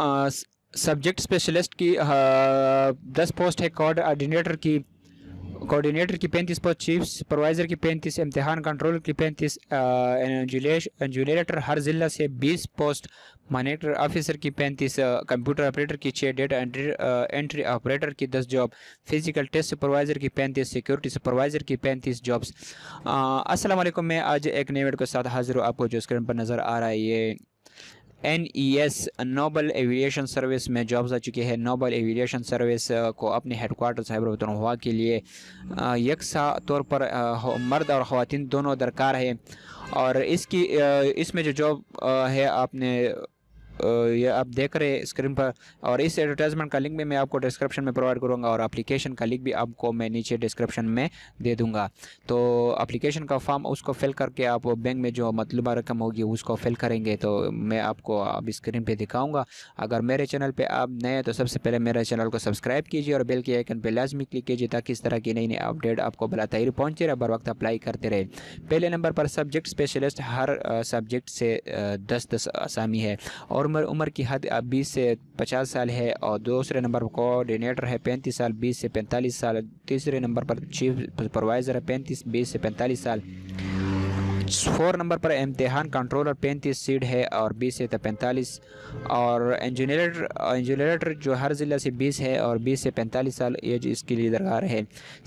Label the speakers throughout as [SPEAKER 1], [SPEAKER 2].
[SPEAKER 1] subject specialist की दस post है कोऑर्डिनेटर की कोऑर्डिनेटर की पैंतीस पोस्ट चीफ सुपरवाइज़र की पैंतीस इम्तिहान कंट्रोल की पैंतीस इंजीनियरेटर हर ज़िला से बीस पोस्ट मॉनिटर ऑफिसर की पैंतीस कंप्यूटर ऑपरेटर की छः डेटा एंट्री ऑपरेटर की दस जॉब फिजिकल टेस्ट सुपरवाइज़र की पैंतीस सिक्योरिटी सुपरवाइज़र की पैंतीस जॉब्स असलम मैं आज एक नए के साथ हाजिर हूँ आपको जो स्क्रीन पर नज़र आ रहा है ये N E S noble aviation service में जॉब्स आ चुकी है नोबल एविएशन सर्विस को अपने हेडकोार्टर साइबर हवा के लिए uh, यकसा तौर पर uh, मर्द और ख़वान दोनों दरकार है और इसकी uh, इसमें जो जॉब है आपने ये आप देख रहे हैं स्क्रीन पर और इस एडवर्टाइजमेंट का लिंक भी मैं आपको डिस्क्रिप्शन में प्रोवाइड करूँगा और अप्लीकेशन का लिंक भी आपको मैं नीचे डिस्क्रिप्शन में दे दूँगा तो अप्लीकेशन का फॉर्म उसको फिल करके आप बैंक में जो मतलब रकम होगी उसको फिल करेंगे तो मैं आपको अब स्क्रीन पर दिखाऊँगा अगर मेरे चैनल पर आप नए हैं तो सबसे पहले मेरे चैनल को सब्सक्राइब कीजिए और बेल के आइकन पर लाजमी क्लिक कीजिए ताकि इस तरह की नई नई अपडेट आपको बलाता ही पहुँचे रहे बर वक्त अप्लाई करते रहे पहले नंबर पर सब्जेक्ट स्पेशलिस्ट हर सब्जेक्ट से दस दस आसामी है और उम्र उम्र की हद अब 20 से 50 साल है और दूसरे नंबर पर कोऑर्डिनेटर है 35 साल 20 से 45 साल तीसरे नंबर पर चीफ सुपरवाइज़र है 35 20 से 45 साल फोर नंबर पर इम्तहान कंट्रोलर पैंतीस सीट है और बीस से तो पैंतालीस और इंजीनियर इंजीनियर जो हर ज़िला से बीस है और बीस से पैंतालीस साल एज इसके लिए दरकार है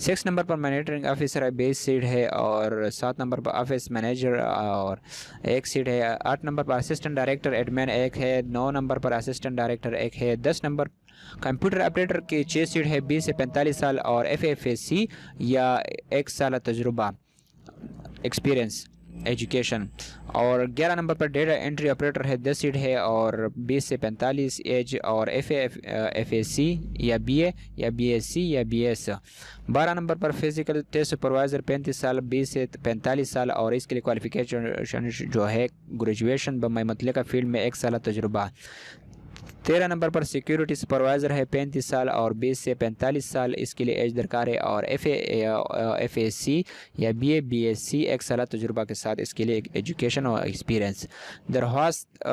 [SPEAKER 1] सिक्स नंबर पर मैनेटरिंग ऑफिसर बीस सीट है और सात नंबर पर ऑफिस मैनेजर और एक सीट है आठ नंबर पर असिस्टेंट डायरेक्टर एडमिन एक है नौ नंबर पर असिस्टेंट डायरेक्टर एक है दस नंबर कंप्यूटर ऑपरेटर की छः सीट है बीस से पैंतालीस साल और एफ एफ एस सी या एक साल तजुर्बा एक्सपीरियंस एजुकेशन और 11 नंबर पर डेटा एंट्री ऑपरेटर है दस सीट है और 20 से 45 एज और एफ एफ एस सी या बीए या बीएससी या बीएस 12 नंबर पर फिजिकल टेस्ट सुपरवाइज़र 35 साल 20 से 45 साल और इसके लिए क्वालिफिकेशन जो है ग्रेजुएशन बम्बई मतलब का फील्ड में एक साल तजुर्बा तेरह नंबर पर सिक्योरिटी सुपरवाइज़र है पैंतीस साल और बीस से पैंतालीस साल इसके लिए एज दरकार है और एफ एफ एस सी या B A B S C एक साल तजुर्बा के साथ इसके लिए एजुकेशन और एक्सपीरियंस दरख्वास्त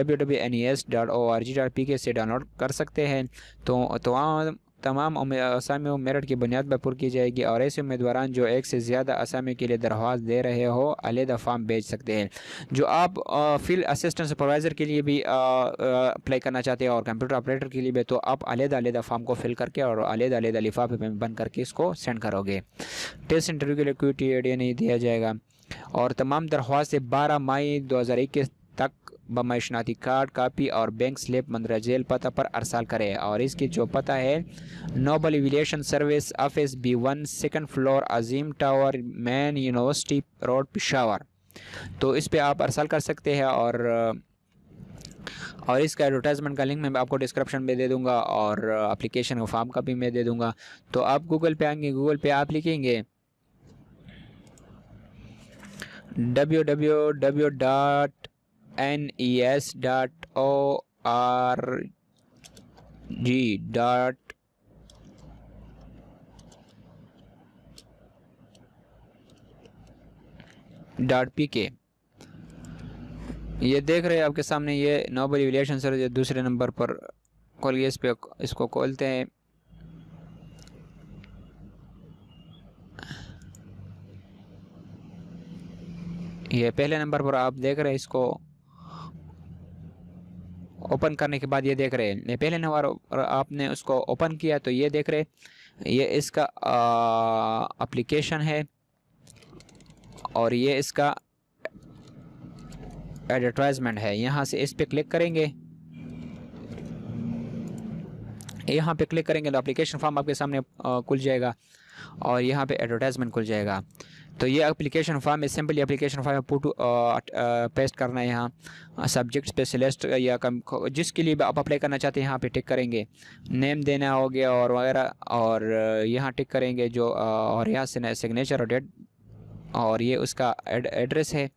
[SPEAKER 1] W W N E S dot O R G dot P K से डाउनलोड कर सकते हैं तो तमाम तो तमाम असामियों मेरठ की बुनियाद पर पुर की जाएगी और ऐसे उम्मीदवार जो एक से ज़्यादा असामियों के लिए दरख्वास्त दे रहे हो अलहदा फार्म भेज सकते हैं जो आप फील्ड असिस्टेंट सुपरवाइज़र के लिए भी अप्लाई करना चाहते हैं और कंप्यूटर ऑपरेटर के लिए भी तो आप अलहदा अलीहदा फार्म को फिल करके और अलीहदा अलीहदा लिफाफे में बन करके इसको सेंड करोगे टेस्ट इंटरव्यू के लिए कोई टी नहीं दिया जाएगा और तमाम दरख्वास्तें बारह मई दो हज़ार इक्कीस बम्बई शनाती कार्ड कापी और बैंक स्लिप मंदरा जेल पता पर अरसाल करें और इसकी जो पता है noble aviation service office B one second floor Azeem tower main university road Peshawar तो इस पर आप अरसाल कर सकते हैं और और इसका एडवर्टाइजमेंट का लिंक मैं आपको डिस्क्रिप्शन में दे दूंगा और अप्लीकेशन का फॉर्म का भी मैं दे दूंगा तो आप गूगल पे आएंगे गूगल पे आप लिखेंगे W W W dot N E S dot O R G dot dot P K ये देख रहे हैं आपके सामने ये नोबल रिलेशन सर जो दूसरे नंबर पर खोलिए इस पे इसको खोलते हैं ये पहले नंबर पर आप देख रहे हैं इसको ओपन करने के बाद ये देख रहे हैं पहले नंबर आपने उसको ओपन किया तो ये देख रहे ये इसका अप्लीकेशन है और ये इसका एडवर्टाइजमेंट है यहाँ से इस पर क्लिक करेंगे यहाँ पे क्लिक करेंगे तो एप्लीकेशन फॉर्म आपके सामने खुल जाएगा और यहाँ पे एडवर्टाइजमेंट खुल जाएगा तो ये एप्लीकेशन फॉर्म है simply application form photo paste करना है यहाँ सब्जेक्ट स्पेशलिस्ट या कम जिसके लिए आप अप्लाई करना चाहते हैं यहाँ पे टिक करेंगे नेम देना हो गया और वगैरह और यहाँ टिक करेंगे जो और यहाँ से सिग्नेचर और डेट और ये उसका एड्रेस है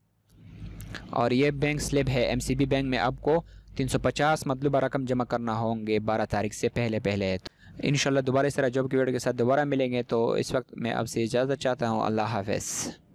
[SPEAKER 1] और ये बैंक स्लिप है एम बैंक में आपको 350 मतलूबा रकम जमा करना होंगे 12 तारीख से पहले पहले तो इन दोबारा इस तरह जॉब की वीडियो के साथ दोबारा मिलेंगे तो इस वक्त मैं आपसे इजाज़त चाहता हूँ अल्लाह हाफ